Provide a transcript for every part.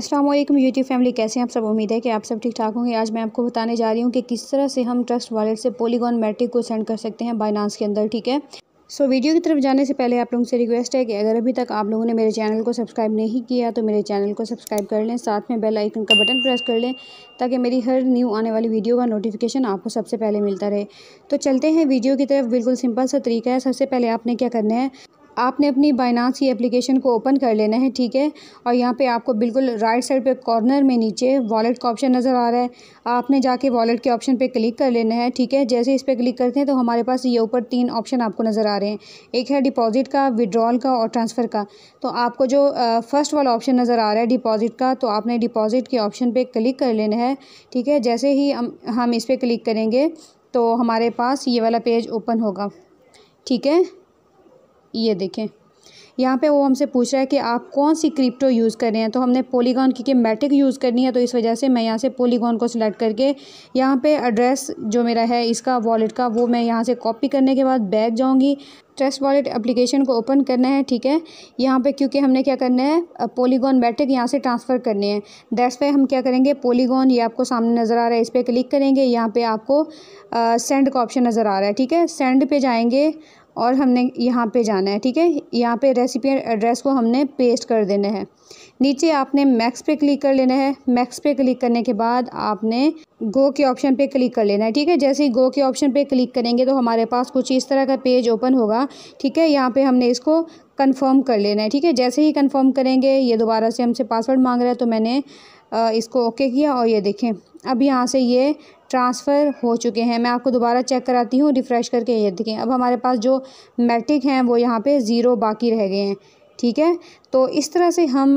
अस्सलाम वालेकुम YouTube family कैसे हैं आप सब उम्मीद है कि आप सब ठीक ठाक होंगे आज मैं आपको बताने जा रही हूँ कि किस तरह से हम ट्रस्ट वॉलेट से पोलीगॉन मैट्रिक को सेंड कर सकते हैं बाइनांस के अंदर ठीक है सो so, वीडियो की तरफ जाने से पहले आप लोगों से रिक्वेस्ट है कि अगर अभी तक आप लोगों ने मेरे चैनल को सब्सक्राइब नहीं किया तो मेरे चैनल को सब्सक्राइब कर लें साथ में बेल आइकन का बटन प्रेस कर लें ताकि मेरी हर न्यू आने वाली वीडियो का नोटिफिकेशन आपको सबसे पहले मिलता रहे तो चलते हैं वीडियो की तरफ बिल्कुल सिंपल सा तरीका है सबसे पहले आपने क्या करना है आपने अपनी बाइनास की एप्लीकेशन को ओपन कर लेना है ठीक है और यहाँ पे आपको बिल्कुल राइट साइड पे कॉर्नर में नीचे वॉलेट का ऑप्शन नज़र आ रहा है आपने जाके वॉलेट के ऑप्शन पे क्लिक कर लेना है ठीक है जैसे इस पर क्लिक करते हैं तो हमारे पास ये ऊपर तीन ऑप्शन आपको नज़र आ रहे हैं एक है डिपॉजिट का विड्रॉल का और ट्रांसफ़र का तो आपको जो फ़र्स्ट वाला ऑप्शन नज़र आ रहा है डिपॉजिट का तो आपने डिपॉजिट के ऑप्शन पर क्लिक कर लेना है ठीक है जैसे ही हम हम इस पर क्लिक करेंगे तो हमारे पास ये वाला पेज ओपन होगा ठीक है ये देखें यहाँ पे वो हमसे पूछ रहा है कि आप कौन सी क्रिप्टो यूज़ कर रहे हैं तो हमने पोलीगॉन की मैटिक यूज़ करनी है तो इस वजह से मैं यहाँ से पोलीगॉन को सिलेक्ट करके यहाँ पे एड्रेस जो मेरा है इसका वॉलेट का वो मैं यहाँ से कॉपी करने के बाद बैग जाऊँगी ट्रस्ट वॉलेट एप्लीकेशन को ओपन करना है ठीक है यहाँ पे क्योंकि हमने क्या करना है पोलीगॉन मैटिक यहाँ से ट्रांसफ़र करने हैं दैट्स पे हम क्या करेंगे पोलीगॉन ये आपको सामने नज़र आ रहा है इस पर क्लिक करेंगे यहाँ पे आपको सेंड का ऑप्शन नज़र आ रहा है ठीक है सेंड पे जाएंगे और हमने यहाँ पे जाना है ठीक है यहाँ पे रेसिपी एड्रेस को हमने पेस्ट कर देना है नीचे आपने मैक्स पे क्लिक कर लेना है मैक्स पे क्लिक करने के बाद आपने गो के ऑप्शन पे क्लिक कर लेना है ठीक है जैसे ही गो के ऑप्शन पे क्लिक करेंगे तो हमारे पास कुछ इस तरह का पेज ओपन होगा ठीक है यहाँ पे हमने इसको कंफर्म कर लेना है ठीक है जैसे ही कंफर्म करेंगे ये दोबारा से हमसे पासवर्ड मांग रहा है तो मैंने इसको ओके किया और ये देखें अब यहाँ से ये ट्रांसफ़र हो चुके हैं मैं आपको दोबारा चेक कराती हूँ रिफ़्रेश करके ये देखें अब हमारे पास जो मैट्रिक हैं वो यहाँ पे ज़ीरो बाकी रह गए हैं ठीक है तो इस तरह से हम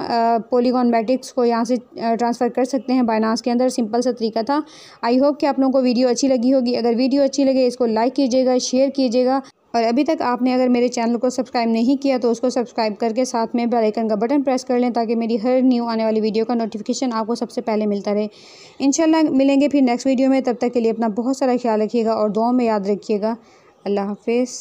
पोलीगॉन मैट्रिक्स को यहाँ से ट्रांसफ़र कर सकते हैं बाइनास के अंदर सिंपल सा तरीका था आई होप कि आप लोगों को वीडियो अच्छी लगी होगी अगर वीडियो अच्छी लगे इसको लाइक कीजिएगा शेयर कीजिएगा और अभी तक आपने अगर मेरे चैनल को सब्सक्राइब नहीं किया तो उसको सब्सक्राइब करके साथ में बेल आइकन का बटन प्रेस कर लें ताकि मेरी हर न्यू आने वाली वीडियो का नोटिफिकेशन आपको सबसे पहले मिलता रहे इन मिलेंगे फिर नेक्स्ट वीडियो में तब तक के लिए अपना बहुत सारा ख्याल रखिएगा और दुआ में याद रखिएगा अल्लाह हाफिज़